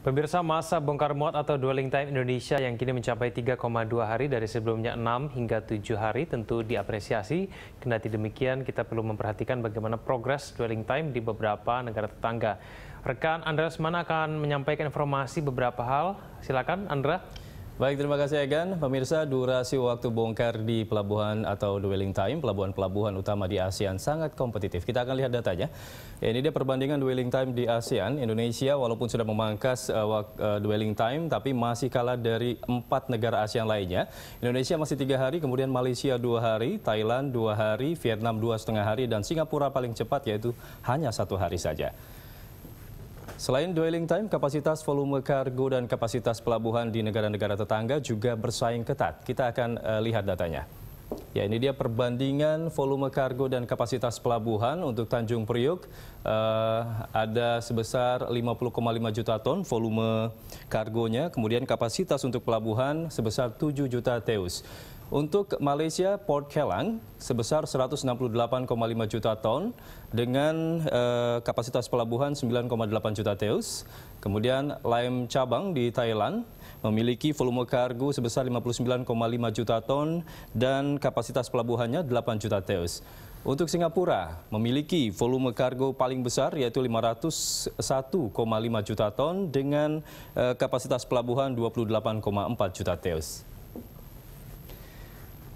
Pemirsa masa bongkar muat atau dwelling time Indonesia yang kini mencapai 3,2 hari dari sebelumnya 6 hingga 7 hari tentu diapresiasi. Kendati demikian kita perlu memperhatikan bagaimana progres dwelling time di beberapa negara tetangga. Rekan Andreas mana akan menyampaikan informasi beberapa hal. Silakan Andra. Baik, terima kasih Egan. Pemirsa, durasi waktu bongkar di pelabuhan atau dwelling time, pelabuhan-pelabuhan utama di ASEAN sangat kompetitif. Kita akan lihat datanya. Ya, ini dia perbandingan dwelling time di ASEAN. Indonesia walaupun sudah memangkas uh, eh, dwelling eh, time, tapi masih kalah dari empat negara ASEAN lainnya. Indonesia masih tiga hari, kemudian Malaysia dua hari, Thailand dua hari, Vietnam dua setengah hari, dan Singapura paling cepat yaitu hanya satu hari saja. Selain dwelling time, kapasitas volume kargo dan kapasitas pelabuhan di negara-negara tetangga juga bersaing ketat. Kita akan uh, lihat datanya. Ya, ini dia perbandingan volume kargo dan kapasitas pelabuhan untuk Tanjung Priok. Uh, ada sebesar 50,5 juta ton volume kargonya, kemudian kapasitas untuk pelabuhan sebesar 7 juta teus. Untuk Malaysia, Port Kelang sebesar 168,5 juta ton dengan eh, kapasitas pelabuhan 9,8 juta teus. Kemudian Lime Cabang di Thailand memiliki volume kargo sebesar 59,5 juta ton dan kapasitas pelabuhannya 8 juta teus. Untuk Singapura memiliki volume kargo paling besar yaitu 501,5 juta ton dengan eh, kapasitas pelabuhan 28,4 juta teus.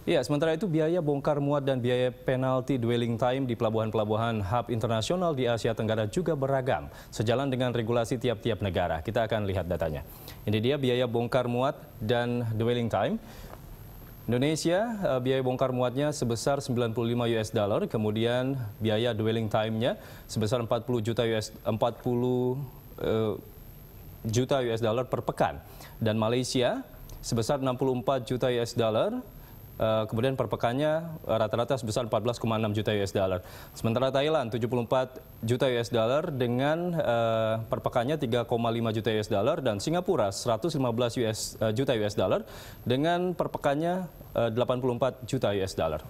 Ya, sementara itu biaya bongkar muat dan biaya penalti dwelling time di pelabuhan-pelabuhan hub internasional di Asia Tenggara juga beragam, sejalan dengan regulasi tiap-tiap negara. Kita akan lihat datanya. Ini dia biaya bongkar muat dan dwelling time. Indonesia eh, biaya bongkar muatnya sebesar 95 US dollar, kemudian biaya dwelling time-nya sebesar 40 juta US 40 uh, juta US dollar per pekan dan Malaysia sebesar 64 juta US dollar Eh, kemudian perpekannya eh, rata-rata sebesar 14,6 juta US dollar. Sementara Thailand 74 juta US dollar dengan eh, perpekannya 3,5 juta US dollar dan Singapura 115 US juta US dollar dengan perpekannya 84 juta US dollar.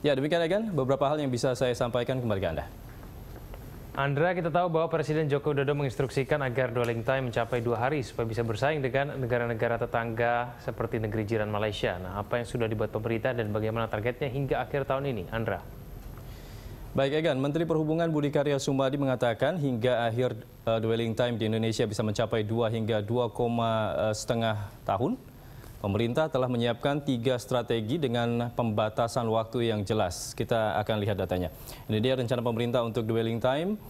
Ya, demikian Egan, beberapa hal yang bisa saya sampaikan kembali ke Anda. Andra, kita tahu bahwa Presiden Joko Widodo menginstruksikan agar dwelling time mencapai dua hari supaya bisa bersaing dengan negara-negara tetangga seperti negeri jiran Malaysia. Nah, apa yang sudah dibuat pemerintah dan bagaimana targetnya hingga akhir tahun ini, Andra? Baik Egan, Menteri Perhubungan Budi Karya Sumadi mengatakan hingga akhir uh, eh, dwelling time di Indonesia bisa mencapai dua hingga koma eh, setengah tahun Pemerintah telah menyiapkan tiga strategi dengan pembatasan waktu yang jelas. Kita akan lihat datanya. Ini dia rencana pemerintah untuk dwelling time.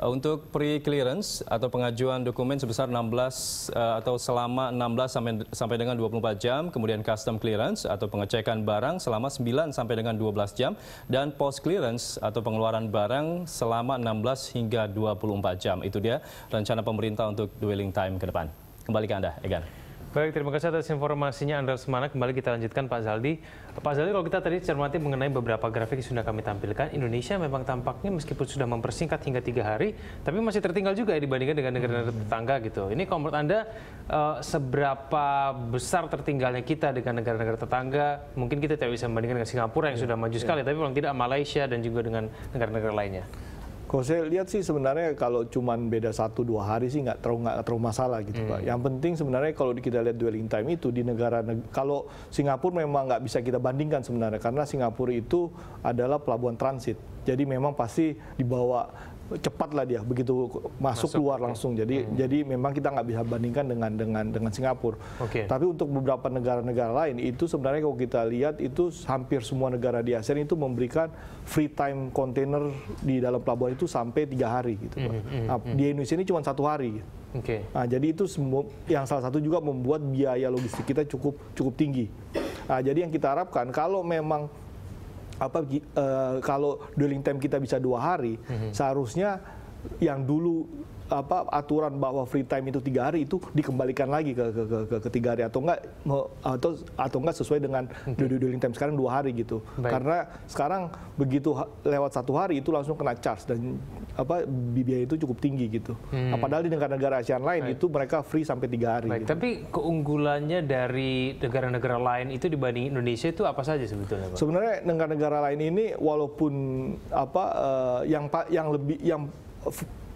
Eh, untuk pre-clearance atau pengajuan dokumen sebesar 16 eh, atau selama 16 sampai, dengan 24 jam, kemudian custom clearance atau pengecekan barang selama 9 sampai dengan 12 jam, dan post clearance atau pengeluaran barang selama 16 hingga 24 jam. Itu dia rencana pemerintah untuk dwelling time ke depan. Kembali ke Anda, Egan. Baik, terima kasih atas informasinya Andra Semana. Kembali kita lanjutkan Pak Zaldi. Pak Zaldi, kalau kita tadi cermati mengenai beberapa grafik yang sudah kami tampilkan, Indonesia memang tampaknya meskipun sudah mempersingkat hingga tiga hari, tapi masih tertinggal juga ya dibandingkan dengan negara-negara hmm. tetangga gitu. Ini kalau menurut Anda, uh, seberapa besar tertinggalnya kita dengan negara-negara tetangga? Mungkin kita tidak bisa membandingkan dengan Singapura yang iya, sudah maju iya. sekali, tapi paling tidak Malaysia dan juga dengan negara-negara lainnya. Kalau saya lihat sih sebenarnya kalau cuma beda satu dua hari sih nggak terlalu nggak terlalu masalah gitu hmm. pak. Yang penting sebenarnya kalau kita lihat dwelling time itu di negara neg kalau Singapura memang nggak bisa kita bandingkan sebenarnya karena Singapura itu adalah pelabuhan transit. Jadi memang pasti dibawa cepatlah dia begitu masuk, masuk keluar okay. langsung. Jadi hmm. jadi memang kita nggak bisa bandingkan dengan dengan dengan Singapura. Okay. Tapi untuk beberapa negara-negara lain itu sebenarnya kalau kita lihat itu hampir semua negara di ASEAN itu memberikan free time container di dalam pelabuhan itu sampai tiga hari gitu. Hmm. Hmm. Nah, hmm. Di Indonesia ini cuma satu hari. Okay. Nah, jadi itu semua yang salah satu juga membuat biaya logistik kita cukup cukup tinggi. Nah, jadi yang kita harapkan kalau memang apa uh, kalau dwelling time kita bisa dua hari, mm -hmm. seharusnya yang dulu apa aturan bahwa free time itu tiga hari itu dikembalikan lagi ke ke, ke, ke, ke tiga hari atau enggak atau atau enggak sesuai dengan okay. dueling time sekarang dua hari gitu Baik. karena sekarang begitu lewat satu hari itu langsung kena charge dan apa biaya itu cukup tinggi gitu hmm. Nah, padahal di negara-negara ASEAN lain Baik. itu mereka free sampai tiga hari. Baik. Gitu. Tapi keunggulannya dari negara-negara lain itu dibanding Indonesia itu apa saja sebetulnya? Pak? Sebenarnya negara-negara lain ini walaupun apa uh, yang yang lebih yang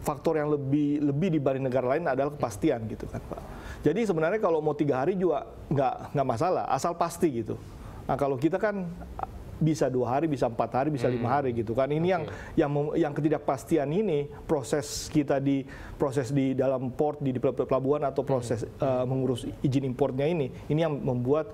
faktor yang lebih lebih dibanding negara lain adalah kepastian gitu kan Pak. Jadi sebenarnya kalau mau tiga hari juga nggak nggak masalah, asal pasti gitu. Nah kalau kita kan bisa dua hari, bisa empat hari, bisa lima hmm. hari gitu kan. Ini okay. yang yang yang ketidakpastian ini proses kita di proses di dalam port di, di pelabuhan atau proses hmm. uh, mengurus izin importnya ini, ini yang membuat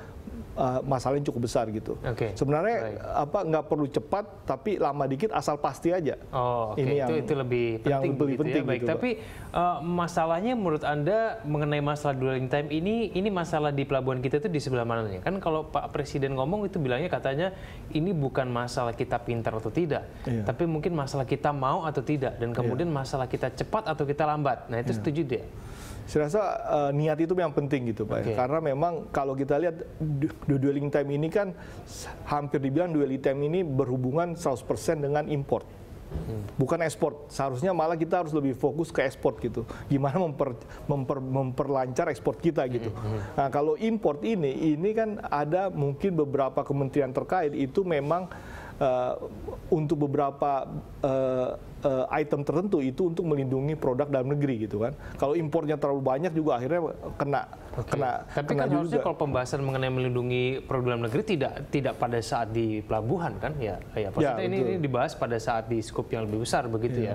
uh, masalahnya cukup besar gitu. Okay. Sebenarnya right. apa nggak perlu cepat tapi lama dikit asal pasti aja. Oh, okay. ini yang, itu lebih penting. Yang lebih gitu penting ya, baik. Gitu, tapi uh, masalahnya menurut anda mengenai masalah dwelling time ini ini masalah di pelabuhan kita itu di sebelah mana nih? Kan kalau Pak Presiden ngomong itu bilangnya katanya ini bukan masalah kita pintar atau tidak, yeah. tapi mungkin masalah kita mau atau tidak dan kemudian yeah. masalah kita cepat atau kita lambat. Nah itu yeah. setuju dia. Saya rasa uh, niat itu yang penting gitu Pak. Okay. Ya. Karena memang kalau kita lihat du dueling time ini kan hampir dibilang dueling time ini berhubungan 100% dengan import. Hmm. Bukan ekspor, seharusnya malah kita harus lebih fokus ke ekspor gitu. Gimana memper, memper, memperlancar ekspor kita gitu. Hmm. hmm. Nah kalau import ini, ini kan ada mungkin beberapa kementerian terkait itu memang uh, untuk beberapa eh, uh, item tertentu itu untuk melindungi produk dalam negeri gitu kan. Kalau impornya terlalu banyak juga akhirnya kena okay. kena Tapi kena kan juga. harusnya kalau pembahasan mengenai melindungi produk dalam negeri tidak tidak pada saat di pelabuhan kan ya. Ya, ya ini, ini dibahas pada saat di skop yang lebih besar begitu ya. ya.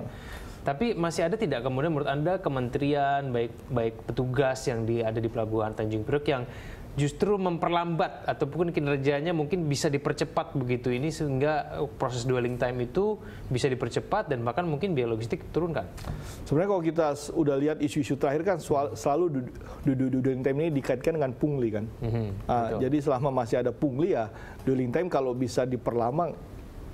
Tapi masih ada tidak kemudian menurut Anda kementerian baik baik petugas yang di, ada di pelabuhan Tanjung Priok yang justru memperlambat ataupun kinerjanya mungkin bisa dipercepat begitu ini sehingga uh, proses dwelling time itu bisa dipercepat dan bahkan mungkin biaya logistik turunkan. Sebenarnya kalau kita udah lihat isu-isu terakhir kan selalu dwelling time ini dikaitkan dengan pungli kan. Mm -hmm, uh, jadi selama masih ada pungli ya dwelling time kalau bisa diperlama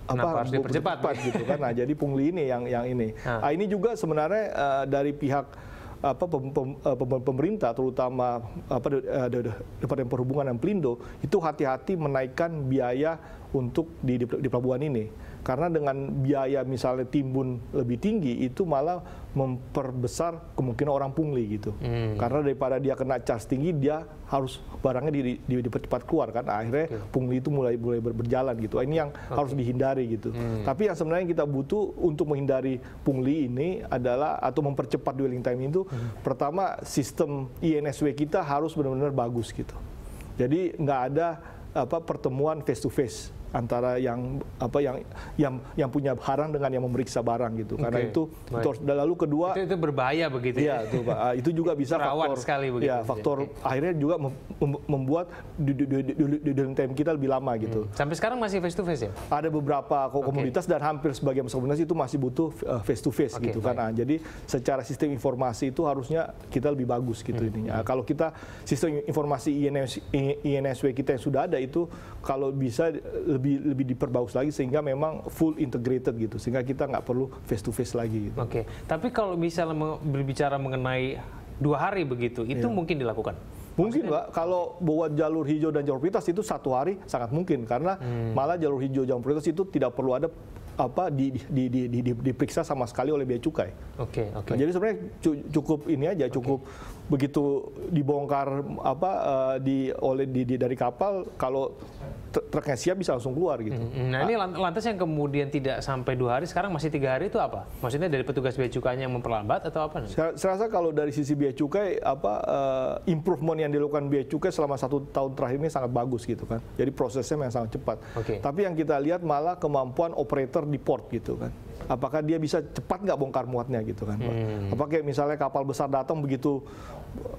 apa harus dipercepat gitu kan. Nah, jadi pungli ini yang yang ini. Nah, ini juga sebenarnya uh, dari pihak apa eh, pem, pem, pemerintah terutama apa eh, Departemen Perhubungan dan Pelindo itu hati-hati menaikkan biaya untuk di, di, di pelabuhan ini karena dengan biaya misalnya timbun lebih tinggi itu malah memperbesar kemungkinan orang pungli gitu. Hmm. Karena daripada dia kena charge tinggi dia harus barangnya di, di, dipercepat keluar kan. Akhirnya okay. Iya. pungli itu mulai mulai berjalan gitu. Ini yang okay. harus dihindari gitu. Hmm. Tapi yang sebenarnya kita butuh untuk menghindari pungli ini adalah atau mempercepat dwelling time itu hmm. pertama sistem INSW kita harus benar-benar bagus gitu. Jadi nggak ada apa pertemuan face to face antara yang apa yang yang yang punya barang dengan yang memeriksa barang gitu. Karena itu terus lalu kedua itu, itu berbahaya begitu ya. Iya, itu Pak. Ah, itu juga bisa Rawan faktor sekali begitu. Ya, faktor okay. akhirnya juga membuat dwelling time kita lebih lama gitu. Hmm. Sampai sekarang masih face to face ya? Ada beberapa komunitas okay. dan hampir sebagian komunitas itu masih butuh eh, face to face okay, gitu kan. Ah, jadi secara sistem informasi itu harusnya kita lebih bagus gitu hmm. ininya. Ah, kalau kita sistem informasi INS, INSW kita yang sudah ada itu kalau bisa lebih lebih lebih diperbaus lagi sehingga memang full integrated gitu sehingga kita nggak perlu face to face lagi gitu. Oke, okay. tapi kalau bisa berbicara mengenai dua hari begitu, itu yeah. mungkin dilakukan. Mungkin Pak, kalau buat jalur hijau dan jalur prioritas itu satu hari sangat mungkin karena hmm. malah jalur hijau dan jalur prioritas itu tidak perlu ada apa di, di, di, di, di, diperiksa sama sekali oleh bea cukai. Oke, okay, oke. Okay. jadi sebenarnya cukup ini aja cukup begitu dibongkar apa uh, di oleh di, di dari kapal kalau truknya siap bisa langsung keluar gitu. Nah, ini ah. lantas yang kemudian tidak sampai dua hari sekarang masih tiga hari itu apa? Maksudnya dari petugas bea cukainya yang memperlambat atau apa? Nih? Saya rasa kalau dari sisi bea cukai apa uh, improvement yang dilakukan bea cukai selama satu tahun terakhir ini sangat bagus gitu kan. Jadi prosesnya memang sangat cepat. Okay. Tapi yang kita lihat malah kemampuan operator di port gitu kan. Apakah dia bisa cepat nggak bongkar muatnya gitu kan? Hmm. Apa kayak misalnya kapal besar datang begitu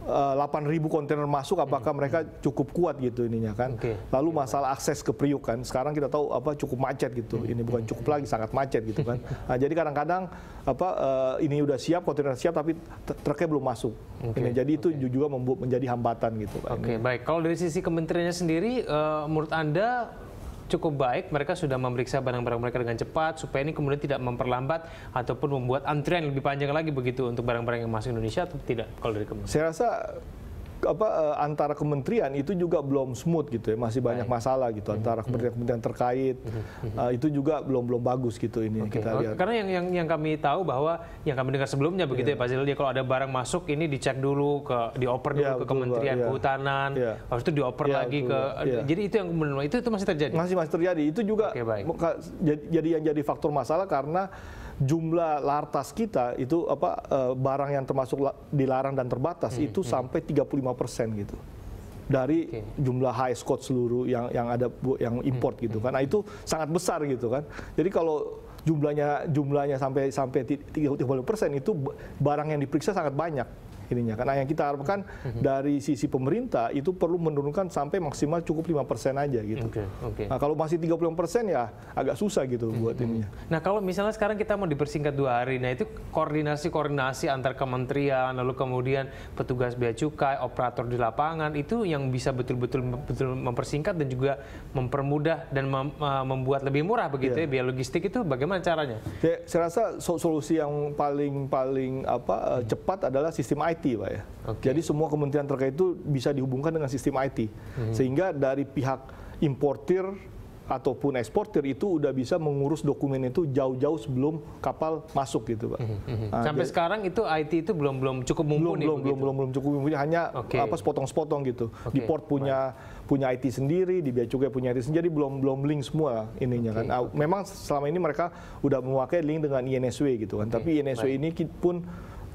eh, delapan ribu kontainer masuk, apakah hmm. mereka cukup kuat gitu ininya kan? Okay. Lalu masalah akses ke Priuk kan, sekarang kita tahu apa cukup macet gitu. Hmm. Ini bukan cukup lagi, sangat macet gitu kan. Nah, jadi kadang-kadang apa eh, ini udah siap, kontainer siap, tapi truknya belum masuk. Okay. Ini, jadi itu okay. juga menjadi hambatan gitu. Oke, okay, baik. Kalau dari sisi kementeriannya sendiri, uh, menurut anda cukup baik. Mereka sudah memeriksa barang-barang mereka dengan cepat supaya ini kemudian tidak memperlambat ataupun membuat antrian lebih panjang lagi begitu untuk barang-barang yang masuk Indonesia atau tidak kalau dari kementerian? Saya rasa apa eh, antara kementerian itu juga belum smooth gitu ya masih banyak masalah gitu mhm. antara mhm. kementerian-kementerian terkait uh, itu juga belum belum bagus gitu ini okay. kita oh, lihat karena yang yang yang kami tahu bahwa yang kami dengar sebelumnya begitu yeah. ya iya. Pak Zildi kalau ada barang masuk ini dicek dulu ke dioper dulu yeah, ke kementerian yeah. kehutanan yeah. habis itu dioper yeah, lagi betul, ke yeah. jadi itu yang itu itu masih terjadi masih masih terjadi itu juga okay, baik. jadi yang jadi faktor masalah karena jumlah lartas kita itu apa eh, barang yang termasuk dilarang dan terbatas hmm, itu hmm. sampai 35 persen gitu dari okay. jumlah high scott seluruh yang yang ada yang hmm, import gitu hmm, gitu kan. Nah hmm. itu sangat besar gitu kan. Jadi kalau jumlahnya jumlahnya sampai sampai 30 persen itu barang yang diperiksa sangat banyak ininya. Karena yang kita harapkan mhm. dari sisi pemerintah itu perlu menurunkan sampai maksimal cukup 5% aja gitu. Okay, okay. Nah, kalau masih 35% ya agak susah gitu mhm, buat mhm. ininya. Nah, kalau misalnya sekarang kita mau dipersingkat dua hari, nah itu koordinasi-koordinasi antar kementerian, lalu kemudian petugas bea cukai, operator di lapangan, itu yang bisa betul-betul betul mempersingkat dan juga mempermudah dan membuat lebih murah begitu yeah. ya, iya. biaya logistik itu bagaimana caranya? Saya, saya rasa solusi yang paling-paling apa eh, hmm. cepat adalah sistem IT IT pak ya. Okay. Jadi semua kementerian terkait itu bisa dihubungkan dengan sistem IT, hmm. sehingga dari pihak importir ataupun eksportir itu udah bisa mengurus dokumen itu jauh-jauh sebelum kapal masuk gitu pak. -hmm. nah, Sampai jadi, sekarang itu IT itu belum belum cukup mumpuni. Belum belum belum belum belum cukup mumpuni hanya okay. apa sepotong-sepotong gitu. Okay. Di port punya punya IT sendiri, di Bia cukai punya IT sendiri. Jadi belum belum link semua ininya okay. kan. Nah, memang selama ini mereka udah memakai link dengan INSW gitu kan. Okay. Tapi INSW Baik. ini pun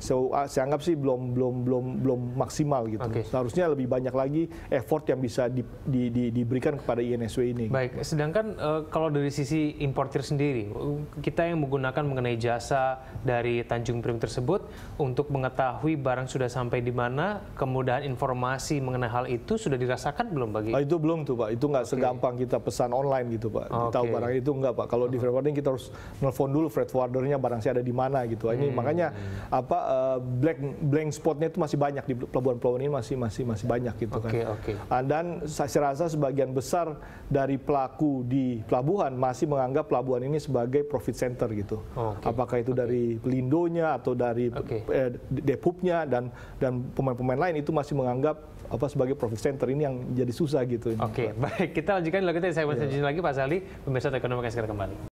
so, uh, saya anggap sih belum belum belum belum maksimal gitu. Okay. Seharusnya lebih banyak lagi effort yang bisa di, di, di, diberikan kepada INSW ini. Baik, gitu. sedangkan uh, kalau dari sisi importer sendiri, kita yang menggunakan mengenai jasa dari Tanjung Priok tersebut untuk mengetahui barang sudah sampai di mana, kemudahan informasi mengenai hal itu sudah dirasakan belum bagi? Ah, itu belum tuh Pak, itu nggak okay. segampang kita pesan online gitu Pak. Okay. Tahu barang itu nggak Pak. Kalau uh -huh. di forwarding kita harus nelfon dulu freight forwardernya barang saya ada di mana gitu. Ah, ini hmm. makanya apa Eh, black blank spotnya itu masih banyak di pelabuhan-pelabuhan ini masih masih masih banyak gitu okay, kan. Okay. oke. Ah, dan saya rasa sebagian besar dari pelaku di pelabuhan masih menganggap pelabuhan ini sebagai profit center gitu. okay. Apakah itu okay. dari pelindonya atau dari okay. eh, depupnya dan dan pemain-pemain lain itu masih menganggap apa sebagai profit center ini yang jadi susah gitu. Oke, okay, baik kita lanjutkan lagi saya yeah. Iya. lagi Pak Sali pemirsa ekonomi akan segera kembali.